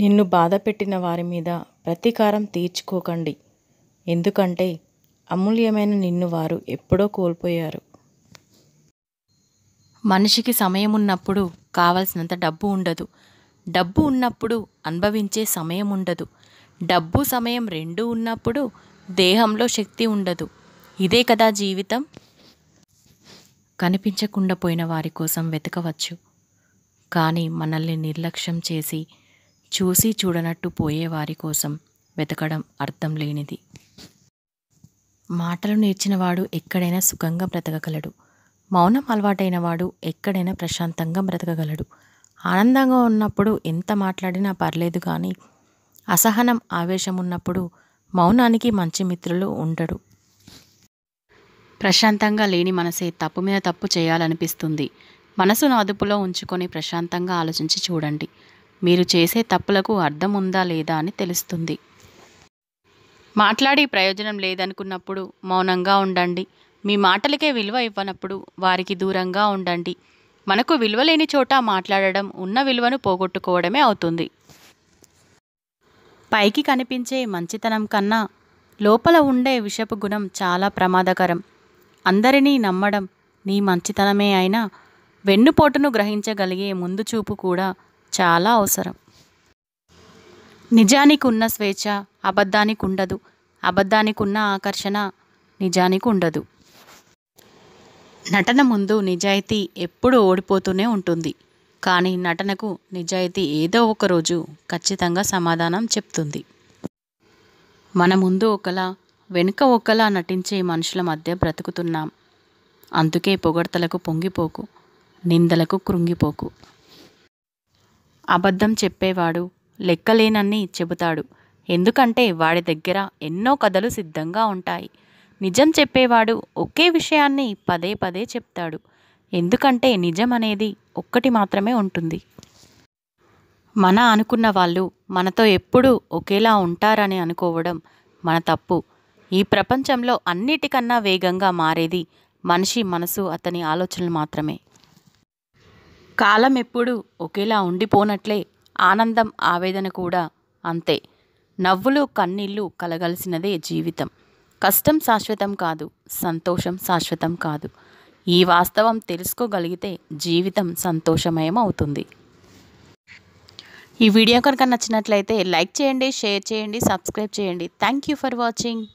నిన్ను బాధపెట్టిన వారి మీద ప్రతీకారం తీర్చుకోకండి ఎందుకంటే అమూల్యమైన నిన్ను వారు ఎప్పుడో కోల్పోయారు మనిషికి సమయం ఉన్నప్పుడు కావలసినంత డబ్బు ఉండదు డబ్బు ఉన్నప్పుడు అనుభవించే సమయం ఉండదు డబ్బు సమయం రెండూ ఉన్నప్పుడు దేహంలో శక్తి ఉండదు ఇదే కదా జీవితం కనిపించకుండా పోయిన వారి కోసం వెతకవచ్చు కానీ మనల్ని నిర్లక్ష్యం చేసి చూసి చూడనట్టు పోయేవారి కోసం వెతకడం అర్థం లేనిది మాటలు నేర్చినవాడు ఎక్కడైనా సుఖంగా బ్రతకగలడు మౌనం అలవాటైనవాడు ఎక్కడైనా ప్రశాంతంగా బ్రతకగలడు ఆనందంగా ఉన్నప్పుడు ఎంత మాట్లాడినా పర్లేదు కానీ అసహనం ఆవేశం ఉన్నప్పుడు మౌనానికి మంచి మిత్రులు ఉండడు ప్రశాంతంగా లేని మనసే తప్పు మీద తప్పు చేయాలనిపిస్తుంది మనసును అదుపులో ఉంచుకొని ప్రశాంతంగా ఆలోచించి చూడండి మీరు చేసే తప్పులకు అర్థం ఉందా లేదా అని తెలుస్తుంది మాట్లాడే ప్రయోజనం లేదనుకున్నప్పుడు మౌనంగా ఉండండి మీ మాటలకే విలువ ఇవ్వనప్పుడు వారికి దూరంగా ఉండండి మనకు విలువ లేని చోట మాట్లాడడం ఉన్న విలువను పోగొట్టుకోవడమే అవుతుంది పైకి కనిపించే మంచితనం కన్నా లోపల ఉండే విషపు గుణం చాలా ప్రమాదకరం అందరినీ నమ్మడం నీ మంచితనమే అయినా వెన్నుపోటును గ్రహించగలిగే ముందు చూపు కూడా చాలా అవసరం నిజానికి ఉన్న స్వేచ్ఛ అబద్ధానికి ఉండదు అబద్ధానికి ఉన్న ఆకర్షణ నిజానికి ఉండదు నటన ముందు నిజాయితీ ఎప్పుడూ ఓడిపోతూనే ఉంటుంది కానీ నటనకు నిజాయితీ ఏదో ఒకరోజు ఖచ్చితంగా సమాధానం చెప్తుంది మన ముందు ఒకలా వెనుక ఒకలా నటించే మనుషుల మధ్య బ్రతుకుతున్నాం అందుకే పొగడ్తలకు పొంగిపోకు నిందలకు కృంగిపోకు అబద్ధం చెప్పేవాడు లెక్కలేనన్నీ చెబుతాడు ఎందుకంటే వాడి దగ్గర ఎన్నో కథలు సిద్ధంగా ఉంటాయి నిజం చెప్పేవాడు ఒకే విషయాన్ని పదే పదే చెప్తాడు ఎందుకంటే నిజం అనేది ఒక్కటి మాత్రమే ఉంటుంది మన అనుకున్న వాళ్ళు మనతో ఎప్పుడూ ఒకేలా ఉంటారని అనుకోవడం మన తప్పు ఈ ప్రపంచంలో అన్నిటికన్నా వేగంగా మారేది మనిషి మనసు అతని ఆలోచనలు మాత్రమే కాలం ఎప్పుడు ఒకేలా ఉండిపోనట్లే ఆనందం ఆవేదన కూడా అంతే నవ్వులు కన్నీళ్ళు కలగలసినదే జీవితం కష్టం శాశ్వతం కాదు సంతోషం శాశ్వతం కాదు ఈ వాస్తవం తెలుసుకోగలిగితే జీవితం సంతోషమయం అవుతుంది ఈ వీడియో కనుక నచ్చినట్లయితే లైక్ చేయండి షేర్ చేయండి సబ్స్క్రైబ్ చేయండి థ్యాంక్ యూ ఫర్ వాచింగ్